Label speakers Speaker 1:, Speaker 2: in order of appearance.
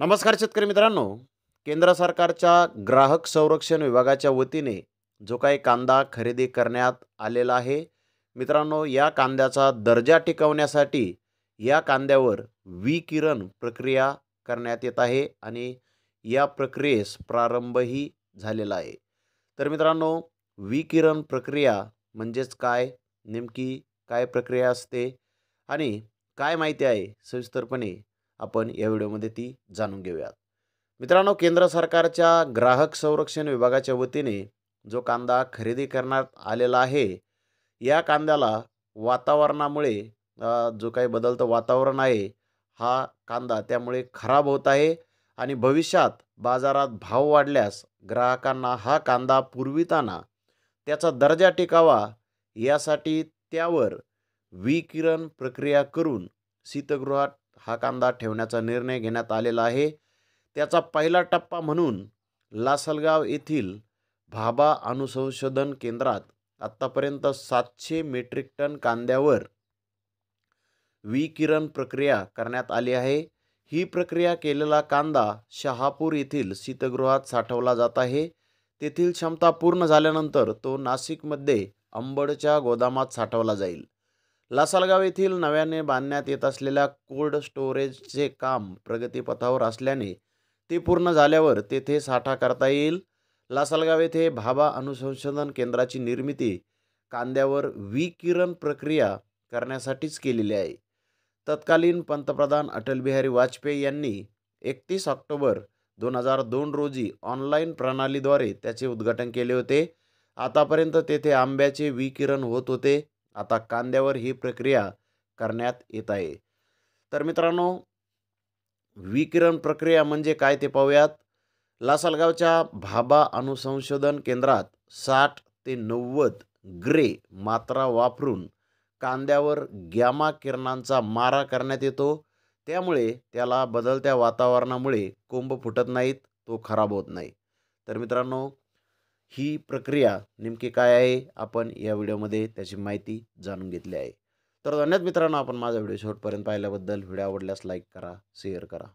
Speaker 1: नमस्कार शेतकरी मित्रांनो केंद्र सरकारच्या ग्राहक संरक्षण विभागाच्या वतीने जो काही कांदा खरेदी करण्यात आलेला आहे मित्रांनो या कांद्याचा दर्जा टिकवण्यासाठी या कांद्यावर विकिरण प्रक्रिया करण्यात येत आहे आणि या प्रक्रियेस प्रारंभही झालेला आहे तर मित्रांनो विकिरण प्रक्रिया म्हणजेच काय नेमकी काय प्रक्रिया असते आणि काय माहिती आहे सविस्तरपणे आपण या व्हिडिओमध्ये ती जाणून घेऊयात मित्रांनो केंद्र सरकारच्या ग्राहक संरक्षण विभागाच्या वतीने जो कांदा खरेदी करण्यात आलेला आहे या कांद्याला वातावरणामुळे जो काही बदलतं वातावरण आहे हा कांदा त्यामुळे खराब होत आहे आणि भविष्यात बाजारात भाव वाढल्यास ग्राहकांना हा कांदा पुरविताना त्याचा दर्जा टिकावा यासाठी त्यावर विकिरण प्रक्रिया करून शीतगृहात हा कांदा ठेवण्याचा निर्णय घेण्यात आलेला आहे त्याचा पहिला टप्पा म्हणून लासलगाव येथील भाभा अणुसंशोधन केंद्रात आत्तापर्यंत सातशे मेट्रिक टन कांद्यावर विकिरण प्रक्रिया करण्यात आली आहे ही प्रक्रिया केलेला कांदा शहापूर येथील शीतगृहात साठवला जात आहे तेथील क्षमता पूर्ण झाल्यानंतर तो नाशिकमध्ये अंबडच्या गोदामात साठवला जाईल लासलगाव येथील नव्याने बांधण्यात येत असलेल्या कोल्ड स्टोरेजचे काम प्रगतीपथावर असल्याने ते पूर्ण झाल्यावर तेथे साठा करता येईल लासलगाव येथे भाभा अनुसंशोधन केंद्राची निर्मिती कांद्यावर विकिरण प्रक्रिया करण्यासाठीच केलेली आहे तत्कालीन पंतप्रधान अटलबिहारी वाजपेयी यांनी एकतीस ऑक्टोबर दोन हजार दोन रोजी ऑनलाईन प्रणालीद्वारे त्याचे उद्घाटन केले होते आतापर्यंत तेथे आंब्याचे विकिरण होत होते आता कांद्यावर ही प्रक्रिया करण्यात येत आहे तर मित्रांनो विकिरण प्रक्रिया म्हणजे काय ते पाहूयात लासलगावच्या भाभा अणुसंशोधन केंद्रात साठ ते नव्वद ग्रे मात्रा वापरून कांद्यावर गॅमा किरणांचा मारा करण्यात येतो त्यामुळे त्याला बदलत्या वातावरणामुळे कोंब फुटत नाहीत तो खराब होत नाही तर मित्रांनो ही प्रक्रिया नेमकी काय आहे आपण या व्हिडिओमध्ये त्याची माहिती जाणून घेतली आहे तर धन्यवाद मित्रांनो आपण माझा व्हिडिओ शेवटपर्यंत पाहिल्याबद्दल व्हिडिओ आवडल्यास लाईक करा शेअर करा